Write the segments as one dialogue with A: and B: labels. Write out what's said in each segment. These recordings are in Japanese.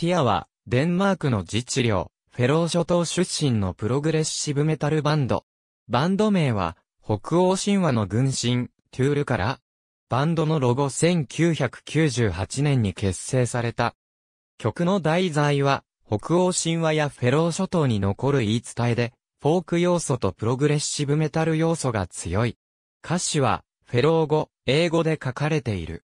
A: ティアは、デンマークの自治領、フェロー諸島出身のプログレッシブメタルバンド。バンド名は、北欧神話の軍神、トゥールから、バンドのロゴ1998年に結成された。曲の題材は、北欧神話やフェロー諸島に残る言い伝えで、フォーク要素とプログレッシブメタル要素が強い。歌詞は、フェロー語、英語で書かれている。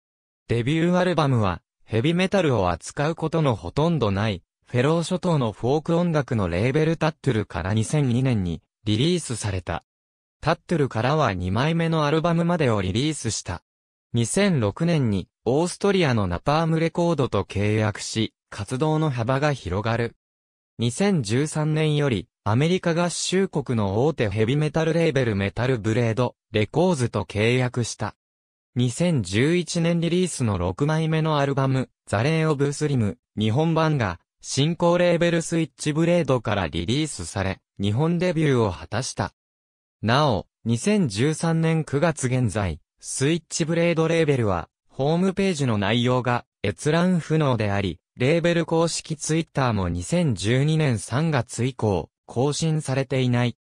A: デビューアルバムは、ヘビメタルを扱うことのほとんどない、フェロー諸島のフォーク音楽のレーベルタットゥルから2002年にリリースされた。タットゥルからは2枚目のアルバムまでをリリースした。2006年にオーストリアのナパームレコードと契約し、活動の幅が広がる。2013年よりアメリカ合衆国の大手ヘビメタルレーベルメタルブレード、レコーズと契約した。2011年リリースの6枚目のアルバム、ザ・レーオブ・スリム、日本版が、新興レーベルスイッチブレードからリリースされ、日本デビューを果たした。なお、2013年9月現在、スイッチブレードレーベルは、ホームページの内容が閲覧不能であり、レーベル公式ツイッターも2012年3月以降、更新されていない。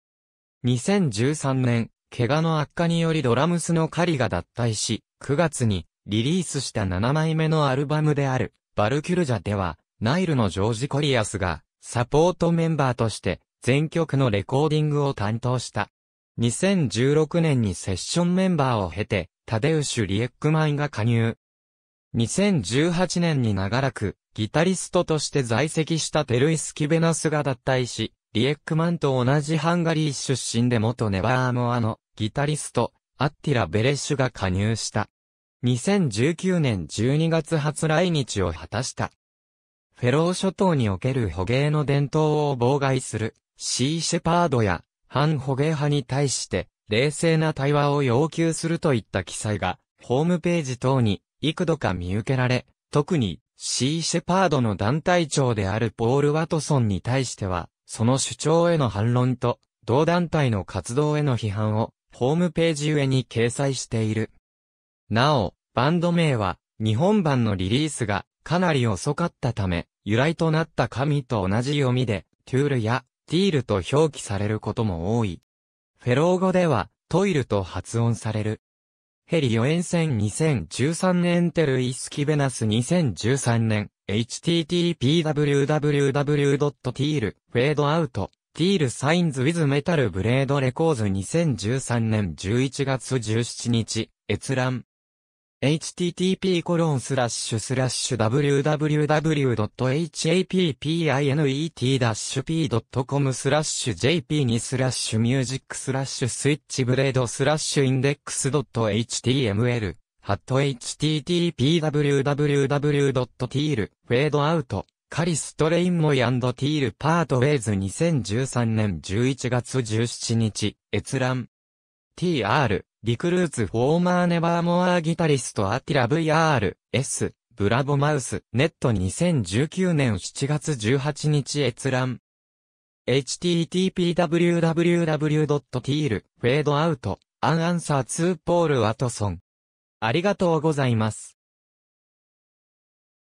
A: 2013年怪我の悪化によりドラムスの狩りが脱退し、9月にリリースした7枚目のアルバムである、バルキュルジャでは、ナイルのジョージ・コリアスが、サポートメンバーとして、全曲のレコーディングを担当した。2016年にセッションメンバーを経て、タデウシュ・リエックマンが加入。2018年に長らく、ギタリストとして在籍したテルイス・キベナスが脱退し、リエックマンと同じハンガリー出身で元ネバーモアのギタリスト、アッティラ・ベレッシュが加入した。2019年12月初来日を果たした。フェロー諸島における捕鯨の伝統を妨害する、シー・シェパードや、反捕鯨派に対して、冷静な対話を要求するといった記載が、ホームページ等に幾度か見受けられ、特に、シー・シェパードの団体長であるポール・ワトソンに対しては、その主張への反論と、同団体の活動への批判をホームページ上に掲載している。なお、バンド名は、日本版のリリースがかなり遅かったため、由来となった神と同じ読みで、トゥールやティールと表記されることも多い。フェロー語では、トイルと発音される。ヘリ4セ線2013年テルイスキベナス2013年 http www.teal フェードアウトティール・サインズ・ウィズ・メタル・ブレード・レコーズ d e r e 2013年11月17日、閲覧。http コロンスラッシュスラッシュ w w w h a p p i n e t p c o m スラッシュ jp にスラッシュミュージックスラッシュスイッチブレードスラッシュインデックス .html ハット http www.teal フェードアウトカリストレインモイティールパートウェイズ2013年11月17日、閲覧。TR、リクルーツフォーマーネバーモアギタリストアティラ VR、S、ブラボマウス、ネット2019年7月18日閲覧。http://www.teal-fade-out, アンアンサー2ポールワトソン。ありがとうございます。